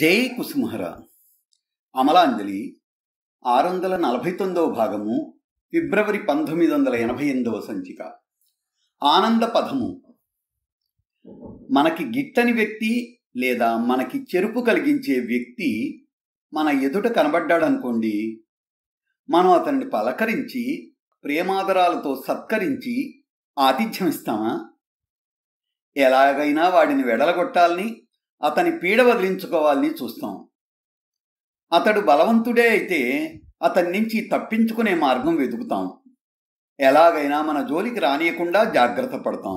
జై కుసుమహర అమలాంజలి ఆరు వందల నలభై తొమ్మిదవ భాగము ఫిబ్రవరి పంతొమ్మిది వందల ఎనభై ఎనిమిదవ సంచిక ఆనంద పదము మనకి గిట్టని వ్యక్తి లేదా మనకి చెరుపు కలిగించే వ్యక్తి మన ఎదుట కనబడ్డాడనుకోండి మనం అతన్ని పలకరించి ప్రేమాదరాలతో సత్కరించి ఆతిథ్యం ఇస్తామా ఎలాగైనా వాడిని వెడలగొట్టాలని అతని పీడ వదిలించుకోవాలని చూస్తాం అతడు బలవంతుడే అయితే అతని నుంచి తప్పించుకునే మార్గం వెతుకుతాం ఎలాగైనా మన జోలికి రానియకుండా జాగ్రత్త పడతాం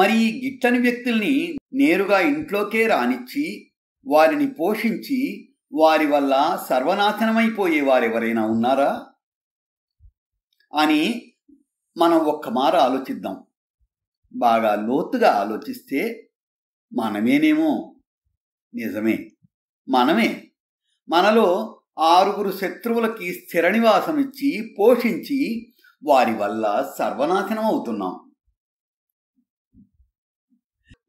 మరి గిట్టని వ్యక్తుల్ని నేరుగా ఇంట్లోకే రానిచ్చి వారిని పోషించి వారి వల్ల సర్వనాశనమైపోయే వారెవరైనా ఉన్నారా అని మనం ఒక్క మారు ఆలోచిద్దాం బాగా లోతుగా ఆలోచిస్తే మనమేనేమో నిజమే మనమే మనలో ఆరుగురు శత్రువులకి స్థిర ఇచ్చి పోషించి వారి వల్ల సర్వనాశనం అవుతున్నాం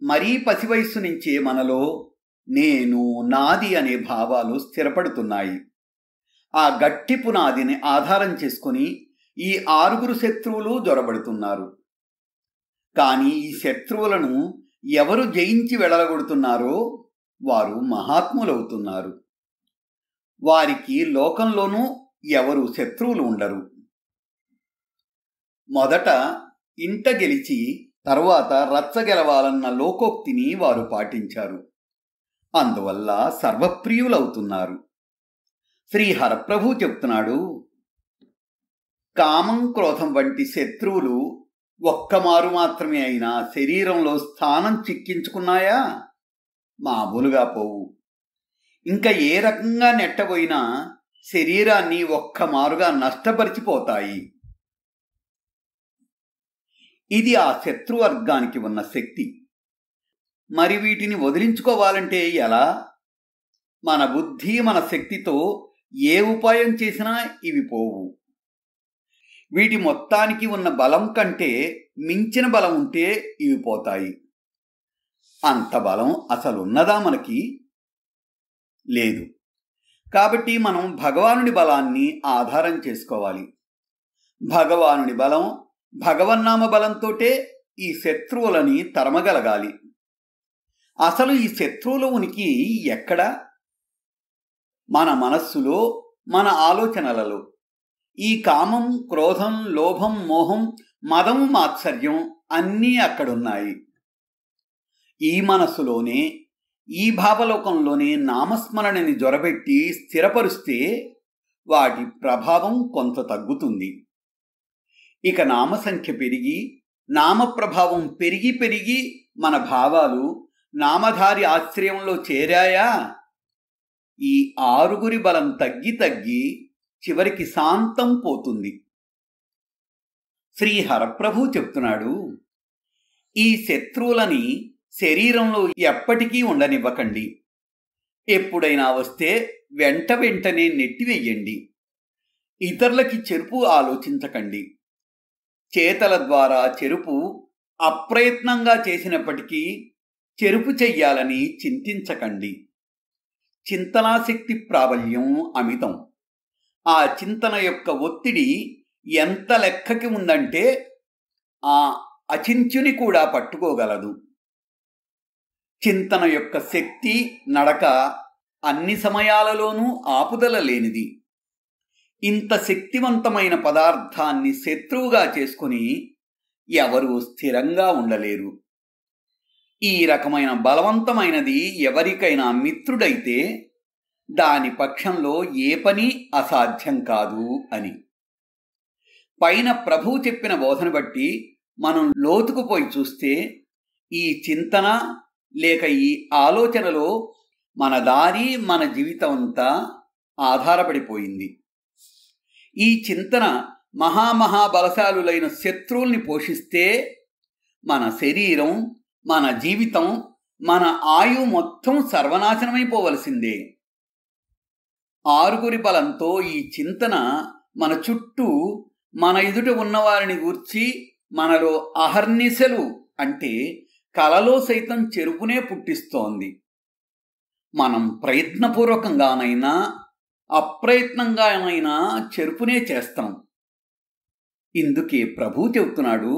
మరీ పసి వయస్సు నుంచే మనలో నేను నాది అనే భావాలు స్థిరపడుతున్నాయి ఆ గట్టి పునాదిని ఆధారం చేసుకుని ఈ ఆరుగురు శత్రువులు జొరబడుతున్నారు కానీ ఈ శత్రువులను ఎవరు జయించి వెడలగొడుతున్నారో వారు మహాత్ములవుతున్నారు వారికి లోకంలోనూ ఎవరు శత్రువులు ఉండరు మొదట ఇంట గెలిచి తర్వాత రచ్చ గెలవాలన్న లోకోక్తిని వారు పాటించారు అందువల్ల సర్వప్రియులవుతున్నారు శ్రీ హరప్రభు చెప్తున్నాడు కామం క్రోధం వంటి శత్రువులు ఒక్క మారు మాత్రమే అయినా శరీరంలో స్థానం చిక్కించుకున్నాయా మామూలుగా పోవు ఇంకా ఏ రకంగా నెట్టబోయినా శరీరాన్ని ఒక్క మారుగా నష్టపరిచిపోతాయి ఇది ఆ శత్రువర్గానికి ఉన్న శక్తి మరి వీటిని వదిలించుకోవాలంటే ఎలా మన బుద్ధి మన శక్తితో ఏ ఉపాయం చేసినా ఇవి పోవు వీటి మొత్తానికి ఉన్న బలం కంటే మించిన బలం ఉంటే ఇవి పోతాయి అంత బలం అసలు ఉన్నదా మనకి లేదు కాబట్టి మనం భగవానుడి బలాన్ని ఆధారం చేసుకోవాలి భగవానుడి బలం భగవన్నామ బలంతోటే ఈ శత్రువులని తరమగలగాలి అసలు ఈ శత్రువుల ఉనికి ఎక్కడ మన మనస్సులో మన ఆలోచనలలో ఈ కామం క్రోధం లోభం మోహం మదము మాత్సర్యం అన్నీ అక్కడున్నాయి ఈ మనస్సులోనే ఈ భావలోకంలోనే నామస్మరణని జ్వరబెట్టి స్థిరపరుస్తే వాటి ప్రభావం కొంత తగ్గుతుంది ఇక నామ సంఖ్య పెరిగి నామ ప్రభావం పెరిగి పెరిగి మన భావాలు నామధారి ఆశ్రయంలో చేరాయా ఈ ఆరుగురి బలం తగ్గి తగ్గి చివరికి శాంతం పోతుంది శ్రీ హరప్రభు చెప్తున్నాడు ఈ శత్రువులని శరీరంలో ఎప్పటికీ ఉండనివ్వకండి ఎప్పుడైనా వస్తే వెంట వెంటనే నెట్టివేయండి ఇతరులకి చెరుపు ఆలోచించకండి చేతల ద్వారా చెరుపు అప్రయత్నంగా చేసినప్పటికీ చెరుపు చెయ్యాలని చింతించకండి చింతనాశక్తి ప్రాబల్యం అమితం ఆ చింతన యొక్క ఒత్తిడి ఎంత లెక్కకి ఉందంటే ఆ అచించుని కూడా పట్టుకోగలదు చింతన యొక్క శక్తి నడక అన్ని సమయాలలోనూ ఆపుదల లేనిది ఇంత శక్తివంతమైన పదార్థాన్ని శత్రువుగా చేసుకుని ఎవరూ స్థిరంగా ఉండలేరు ఈ రకమైన బలవంతమైనది ఎవరికైనా మిత్రుడైతే దాని పక్షంలో ఏ పని అసాధ్యం కాదు అని పైన ప్రభువు చెప్పిన బోధన బట్టి మనం లోతుకుపోయి చూస్తే ఈ చింతన లేక ఈ ఆలోచనలో మన దారి మన జీవితం అంతా ఆధారపడిపోయింది ఈ చింతన మహామహాబలశాలులైన శత్రువుల్ని పోషిస్తే మన శరీరం మన జీవితం మన ఆయు మొత్తం సర్వనాశనమైపోవలసిందే ఆరుగురి బలంతో ఈ చింతన మన చుట్టూ మన ఎదుట ఉన్నవారిని గూర్చి మనలో అహర్నిశలు అంటే కలలో సైతం చెరుపునే పుట్టిస్తోంది మనం ప్రయత్నపూర్వకంగానైనా అప్రయత్నంగానైనా చెరుపునే చేస్తాం ఇందుకే ప్రభు చెబుతున్నాడు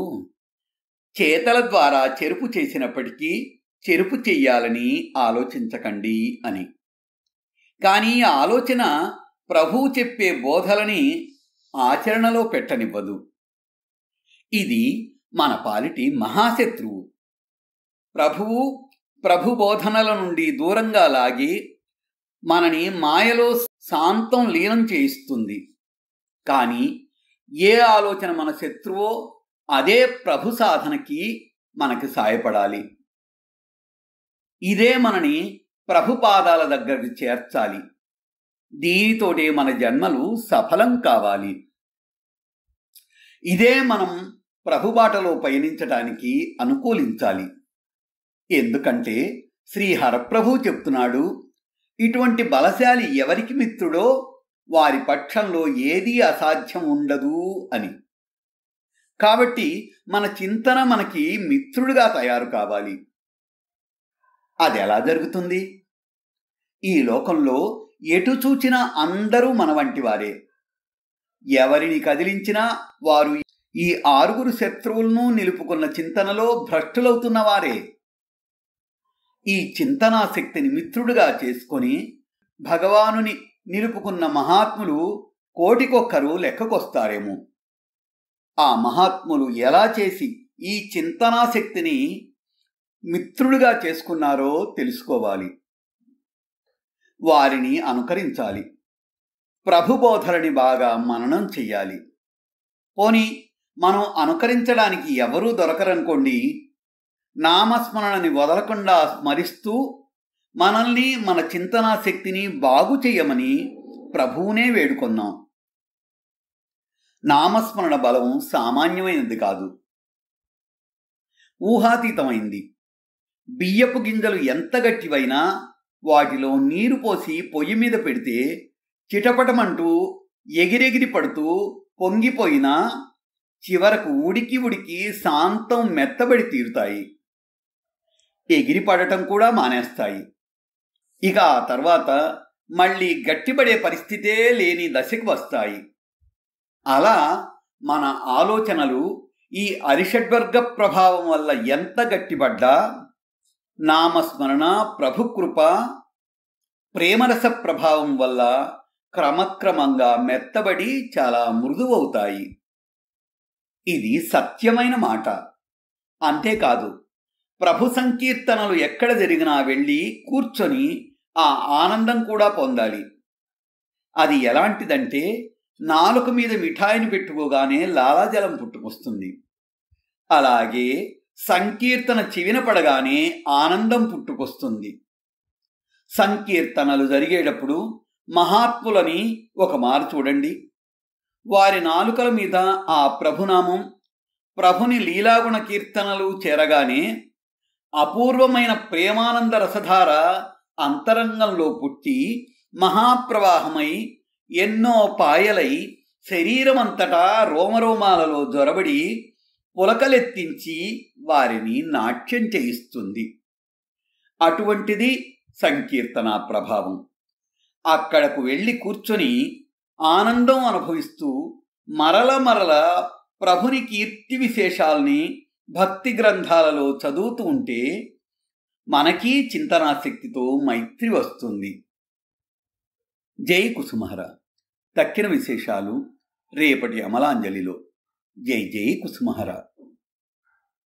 చేతల ద్వారా చెరుపు చేసినప్పటికీ చెరుపు చెయ్యాలని ఆలోచించకండి అని కానీ ఈ ఆలోచన ప్రభువు చెప్పే బోధలని ఆచరణలో పెట్టనివ్వదు ఇది మన పాలిటి మహాశత్రువు ప్రభువు ప్రభు బోధనల నుండి దూరంగా లాగి మనని మాయలో శాంతం లీనం చేయిస్తుంది కానీ ఏ ఆలోచన మన శత్రువో అదే ప్రభు సాధనకి మనకి సాయపడాలి ఇదే మనని ప్రభుపాదాల దగ్గరికి చేర్చాలి దీనితోటే మన జన్మలు సఫలం కావాలి ఇదే మనం ప్రభుబాటలో పయనించటానికి అనుకూలించాలి ఎందుకంటే శ్రీ హరప్రభు చెప్తున్నాడు ఇటువంటి బలశాలి ఎవరికి మిత్రుడో వారి పక్షంలో ఏదీ అసాధ్యం ఉండదు అని కాబట్టి మన చింతన మనకి మిత్రుడిగా తయారు కావాలి అది ఎలా జరుగుతుంది ఈ లోకంలో ఎటు చూచినా అందరూ మన వంటివారే ఎవరిని కదిలించినా వారు ఈ ఆరుగురు శత్రువులను నిలుపుకున్న చింతనలో భ్రష్టులవుతున్న వారే ఈ చింతనా శక్తిని మిత్రుడుగా చేసుకొని భగవానుని నిలుపుకున్న మహాత్ములు కోటికొక్కరు లెక్కకొస్తారేమో ఆ మహాత్ములు ఎలా చేసి ఈ చింతనా శక్తిని మిత్రులుగా చేసుకున్నారో తెలుసుకోవాలి వారిని అనుకరించాలి ప్రభుబోధలని బాగా మననం చెయ్యాలి పోని మనం అనుకరించడానికి ఎవరూ దొరకరనుకోండి నామస్మరణని వదలకుండా స్మరిస్తూ మనల్ని మన చింతనా శక్తిని బాగు చేయమని ప్రభువునే వేడుకొన్నాం నామస్మరణ బలం సామాన్యమైనది కాదు ఊహాతీతమైంది బియ్యపు గింజలు ఎంత గట్టివైనా వాటిలో నీరు పోసి పొయ్యి మీద పెడితే చిటపటమంటూ ఎగిరెగిరి పడుతూ పొంగిపోయినా చివరకు ఉడికి ఉడికి శాంతం మెత్తబడి తీరుతాయి ఎగిరి పడటం కూడా మానేస్తాయి ఇక ఆ తర్వాత మళ్ళీ గట్టిపడే పరిస్థితే లేని దశకు వస్తాయి అలా మన ఆలోచనలు ఈ అరిషడ్వర్గ ప్రభావం వల్ల ఎంత గట్టిపడ్డా నామస్మరణ ప్రభుకృప ప్రేమరస ప్రభావం వల్ల క్రమక్రమంగా మెత్తబడి చాలా మృదువవుతాయి ఇది సత్యమైన మాట అంతేకాదు ప్రభు సంకీర్తనలు ఎక్కడ జరిగినా వెళ్ళి కూర్చొని ఆ ఆనందం కూడా పొందాలి అది ఎలాంటిదంటే నాలుక మీద మిఠాయిని పెట్టుకోగానే లాలాజలం పుట్టుకొస్తుంది అలాగే సంకీర్తన పడగానే ఆనందం పుట్టుకొస్తుంది సంకీర్తనలు జరిగేటప్పుడు మహాత్ములని ఒక మారు చూడండి వారి నాలుకల మీద ఆ ప్రభునామం ప్రభుని లీలాగుణ కీర్తనలు చేరగానే అపూర్వమైన ప్రేమానంద రసధార అంతరంగంలో పుట్టి మహాప్రవాహమై ఎన్నో పాయలై శరీరమంతటా రోమరోమాలలో జొరబడి పులకలెత్తించి వారిని నాట్యం చేయిస్తుంది అటువంటిది సంకీర్తన ప్రభావం అక్కడకు వెళ్ళి కూర్చొని ఆనందం అనుభవిస్తూ మరల మరల ప్రభుని కీర్తి విశేషాల్ని భక్తి గ్రంథాలలో చదువుతూ ఉంటే మనకీ చింతనాశక్తితో మైత్రి వస్తుంది జై కుసుమహర తక్కిన విశేషాలు రేపటి అమలాంజలిలో జై జై కుసుమహరా